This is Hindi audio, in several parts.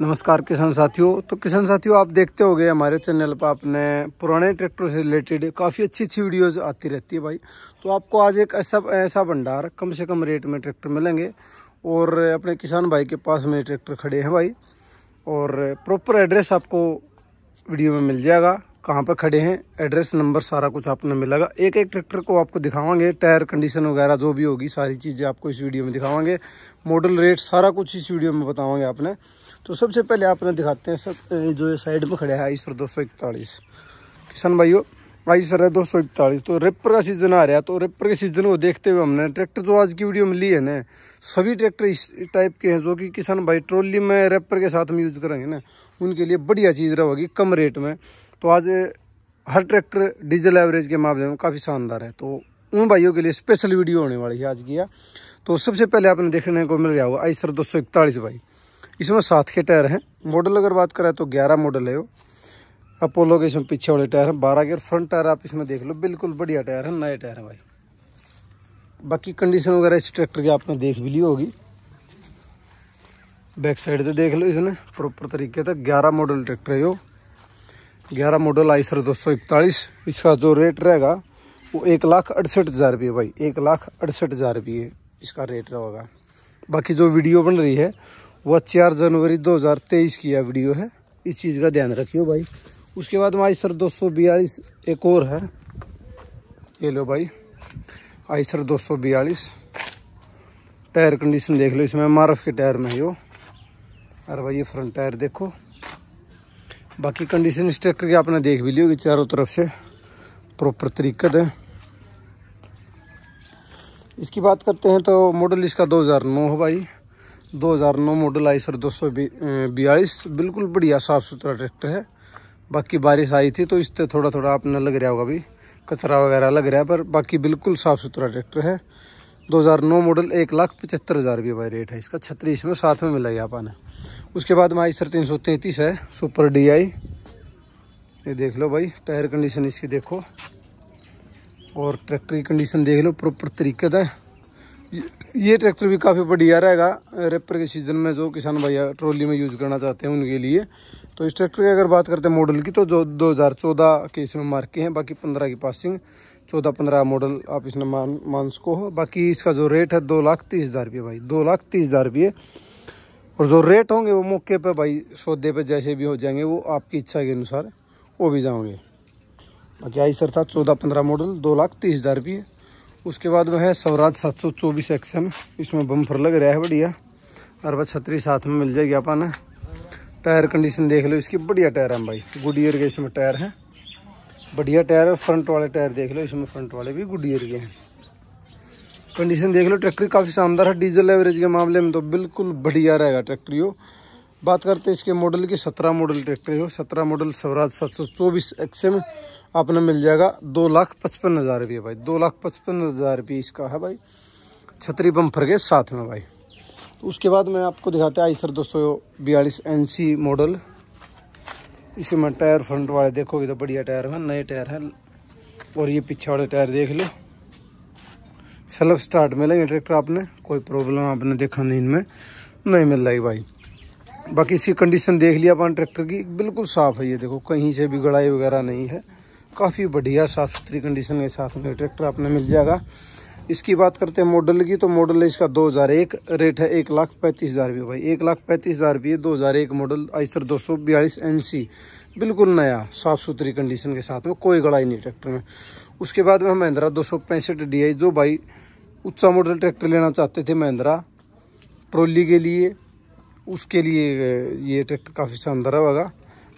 नमस्कार किसान साथियों तो किसान साथियों आप देखते हो गए हमारे चैनल पर आपने पुराने ट्रैक्टर से रिलेटेड काफ़ी अच्छी अच्छी वीडियोस आती रहती है भाई तो आपको आज एक ऐसा ऐसा भंडार कम से कम रेट में ट्रैक्टर मिलेंगे और अपने किसान भाई के पास में ट्रैक्टर खड़े हैं भाई और प्रॉपर एड्रेस आपको वीडियो में मिल जाएगा कहाँ पर खड़े हैं एड्रेस नंबर सारा कुछ आपने मिलेगा एक एक ट्रैक्टर को आपको दिखावागे टायर कंडीशन वगैरह जो भी होगी सारी चीज़ें आपको इस वीडियो में दिखावागे मॉडल रेट सारा कुछ इस वीडियो में बतावाएंगे आपने तो सबसे पहले आपने दिखाते हैं सब जो साइड में खड़ा है आई सर दो सौ इकतालीस किसान भाइयों आई सर है दो सौ इकतालीस तो रेपर का सीज़न आ रहा है तो रेपर के सीज़न को देखते हुए हमने ट्रैक्टर जो आज की वीडियो में लिए है ना सभी ट्रैक्टर इस टाइप के हैं जो कि किसान भाई ट्रॉली में रेपर के साथ में यूज़ करेंगे ना उनके लिए बढ़िया चीज़ रहेगी कम रेट में तो आज हर ट्रैक्टर डीजल एवरेज के मामले में काफ़ी शानदार है तो उन भाइयों के लिए स्पेशल वीडियो होने वाली है आज की तो सबसे पहले आपने देखने को मिल गया होगा आई सर दो सौ इकतालीस भाई इसमें साथ के टायर हैं मॉडल अगर बात करें तो ग्यारह मॉडल है वो अपोलो के इसमें पीछे वाले टायर हैं बारह के और फ्रंट टायर आप इसमें देख लो बिल्कुल बढ़िया टायर है नए टायर हैं भाई बाकी कंडीशन वगैरह इस ट्रैक्टर की आपने देख भी ली होगी बैक साइड से देख लो इसने प्रॉपर तरीके से ग्यारह मॉडल ट्रैक्टर है वो ग्यारह मॉडल आई सर दो सौ इकतालीस इसका जो रेट रहेगा वो एक लाख अड़सठ हज़ार रुपये भाई एक लाख अड़सठ हज़ार रुपये इसका रेट रहेगा बाकी जो वीडियो बन रही है वह चार जनवरी 2023 की यह वीडियो है इस चीज़ का ध्यान रखियो भाई उसके बाद आई सर दो एक और है ये लो भाई आई सर दो टायर कंडीशन देख लो इसमें मारफ़ के टायर में है हो अरे भाई ये फ्रंट टायर देखो बाकी कंडीशन इस ट्रैक्टर की आपने देख भी लियो कि चारों तरफ से प्रॉपर तरीकत है इसकी बात करते हैं तो मॉडल इसका 2009 है भाई दो हज़ार नौ मॉडल आई सर दो सौ बयालीस बिल्कुल बढ़िया साफ़ सुथरा ट्रैक्टर है बाकी बारिश आई थी तो इससे थोड़ा थोड़ा आपने लग रहा होगा भी कचरा वगैरह लग रहा है पर बाकी बिल्कुल साफ़ सुथरा ट्रैक्टर है 2009 मॉडल एक लाख पचहत्तर हज़ार रुपये भाई रेट है इसका छत्तीस में साथ में मिला आप आने उसके बाद में आई सर तीन सौ तैंतीस है सुपर डी आई ये देख लो भाई टायर कंडीशन इसकी देखो और ट्रैक्टर की कंडीशन देख लो प्रॉपर तरीके से ये ट्रैक्टर भी काफ़ी बढ़िया रहेगा रेपर के सीज़न में जो किसान भैया ट्रॉली में यूज़ करना चाहते हैं उनके लिए तो इस ट्रैक्टर की अगर बात करते हैं मॉडल की तो जो 2014 के इसमें मार्के हैं बाकी 15 की पासिंग 14-15 मॉडल आप इसने मान मान सको हो बाकी इसका जो रेट है दो लाख तीस हज़ार रुपये भाई दो लाख तीस हज़ार रुपये और जो रेट होंगे वो मौके पर भाई सौदे पर जैसे भी हो जाएंगे वो आपकी इच्छा के अनुसार वो भी जाओगे बाकी आई सर था चौदह पंद्रह मॉडल दो लाख तीस हज़ार रुपये उसके बाद वह है स्वराज सात सौ चौबीस एक्सएम इसमें बम्फर लग रहा है बढ़िया अरबा छतरी साथ में मिल जाएगी अपन टायर कंडीशन देख लो इसकी बढ़िया टायर है भाई गुडियर के इसमें टायर हैं बढ़िया टायर फ्रंट वाले टायर देख लो इसमें फ्रंट वाले भी गुडियर के हैं कंडीशन देख लो ट्रैक्टर काफ़ी शानदार है डीजल एवरेज के मामले में तो बिल्कुल बढ़िया रहेगा ट्रैक्टर यो बात करते इसके मॉडल की सत्रह मॉडल ट्रैक्टर हो सत्रह मॉडल स्वराज सात सौ चौबीस एक्सएम अपना मिल जाएगा दो लाख पचपन हज़ार रुपये भाई दो लाख पचपन हज़ार रुपये इसका है भाई छतरी बम्फर के साथ में भाई तो उसके बाद मैं आपको दिखाते आई सर दोस्तों बयालीस एन सी मॉडल इसी में टायर फ्रंट वाले देखोगे तो बढ़िया टायर है नए टायर है और ये पीछे वाले टायर देख लो सेल्फ स्टार्ट मिलेंगे ट्रैक्टर आपने कोई प्रॉब्लम आपने देखा नहीं इनमें नहीं मिल रही भाई बाकी इसकी कंडीशन देख लिया अपन ट्रैक्टर की बिल्कुल साफ़ है ये देखो कहीं से भी गड़ाई वगैरह नहीं है काफ़ी बढ़िया साफ़ सुथरी कंडीशन के साथ में ट्रैक्टर आपने मिल जाएगा इसकी बात करते हैं मॉडल की तो मॉडल है इसका 2001 रेट है एक लाख पैंतीस हज़ार रुपये भाई एक लाख पैंतीस हज़ार रुपये दो हज़ार एक मॉडल आइसर दो सौ बयालीस एन सी बिल्कुल नया साफ़ सुथरी कंडीशन के साथ में कोई गड़ाई नहीं ट्रैक्टर में उसके बाद में महिंद्रा दो सौ पैंसठ डी आई जो भाई उच्चा मॉडल ट्रैक्टर लेना चाहते थे महिंद्रा ट्रॉली के लिए उसके लिए ये ट्रैक्टर काफ़ी शानदार होगा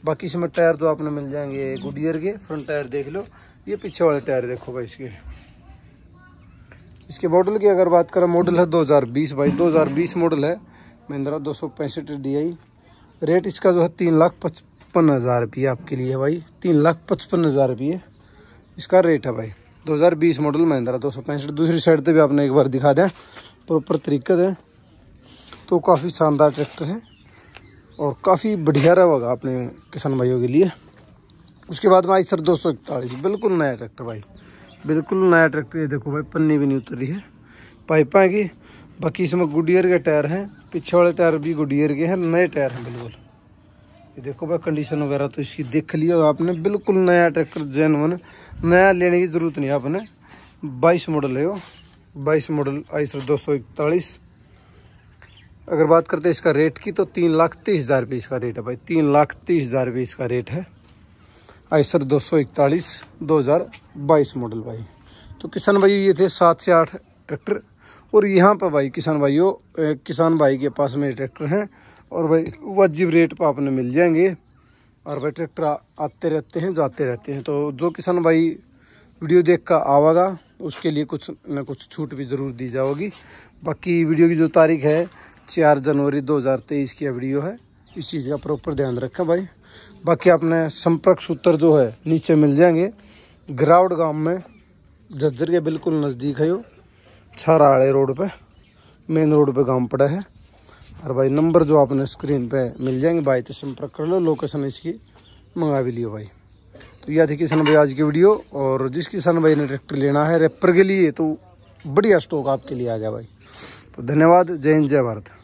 बाकी इसमें टायर तो आपने मिल जाएंगे गुडियर के फ्रंट टायर देख लो ये पीछे वाले टायर देखो भाई इसके इसके मॉडल की अगर बात करें मॉडल है 2020 भाई 2020 मॉडल है महिंद्रा दो सौ पैंसठ डी आई रेट इसका जो है तीन लाख पचपन हज़ार रुपये आपके लिए है भाई तीन लाख पचपन हज़ार रुपये इसका रेट है भाई 2020 मॉडल महिंद्रा दो सौ पैंसठ दूसरी साइड से भी आपने एक बार दिखा दें प्रॉपर तरीके दें तो काफ़ी शानदार ट्रैक्टर है और काफ़ी बढ़िया रहेगा अपने किसान भाइयों के लिए उसके बाद में आई सर दो सौ इकतालीस बिल्कुल नया ट्रैक्टर भाई बिल्कुल नया ट्रैक्टर ये देखो भाई पन्नी भी नहीं उतरी है पाइपा की बाकी इसमें गुडियर के टायर हैं पीछे वाले टायर भी गुडियर के हैं नए टायर हैं बिल्कुल ये देखो भाई कंडीशन वगैरह तो इसकी देख लिया आपने बिल्कुल नया ट्रैक्टर जैन वन नया लेने की ज़रूरत नहीं आपने बाईस मॉडल है वो बाईस मॉडल आई सर दो सौ इकतालीस अगर बात करते हैं इसका रेट की तो तीन लाख तीस हज़ार रुपये इसका रेट है भाई तीन लाख तीस हज़ार रुपये इसका रेट है आयसर दो सौ इकतालीस दो हज़ार बाईस मॉडल भाई तो किसान भाई ये थे सात से आठ ट्रैक्टर और यहाँ पर भाई किसान भाइयों किसान भाई के पास में ट्रैक्टर हैं और भाई वाजिब रेट पर आपने मिल जाएंगे और भाई ट्रैक्टर आते रहते हैं जाते रहते हैं तो जो किसान भाई वीडियो देख कर आवागा उसके लिए कुछ ना कुछ छूट भी ज़रूर दी जाओगी बाकी वीडियो की जो तारीख है चार जनवरी 2023 की वीडियो है इस चीज़ का प्रॉपर ध्यान रखें भाई बाकी आपने संपर्क सूत्र जो है नीचे मिल जाएंगे ग्राउड गांव में झज्जर के बिल्कुल नज़दीक है वो छाराड़े रोड पे मेन रोड पे गांव पड़ा है और भाई नंबर जो आपने स्क्रीन पे मिल जाएंगे भाई तो संपर्क कर लो लोकेशन इसकी मंगा भी लियो भाई तो यह थी किसान भाई आज की वीडियो और जिस किसान भाई ने ट्रैक्टर लेना है रेपर के लिए तो बढ़िया स्टॉक आपके लिए आ गया भाई तो धन्यवाद जय हिंद जय भारत